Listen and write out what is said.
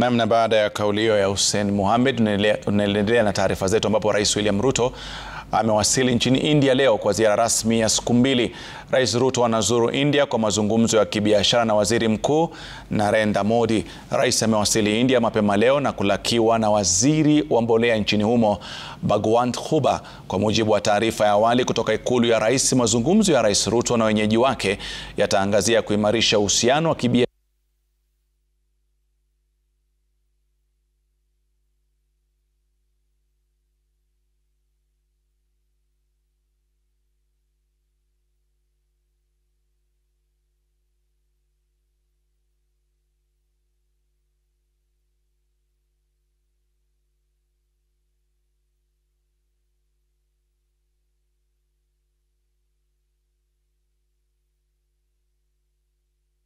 Namna baada ya kauli hiyo ya Hussein Mohamed, tunaendelea na taarifa zetu ambapo Rais William Ruto amewasili nchini India leo kwa ziara rasmi ya siku mbili. Rais Ruto anazuru India kwa mazungumzo ya kibiashara na Waziri Mkuu Narendra Modi. Rais amewasili India mapema leo na kulakiwa na waziri wa mbolea nchini humo Bhagwant Khuba. Kwa mujibu wa taarifa ya awali kutoka ikulu ya rais, mazungumzo ya Rais Ruto na wenyeji wake yataangazia kuimarisha uhusiano wa kibiashara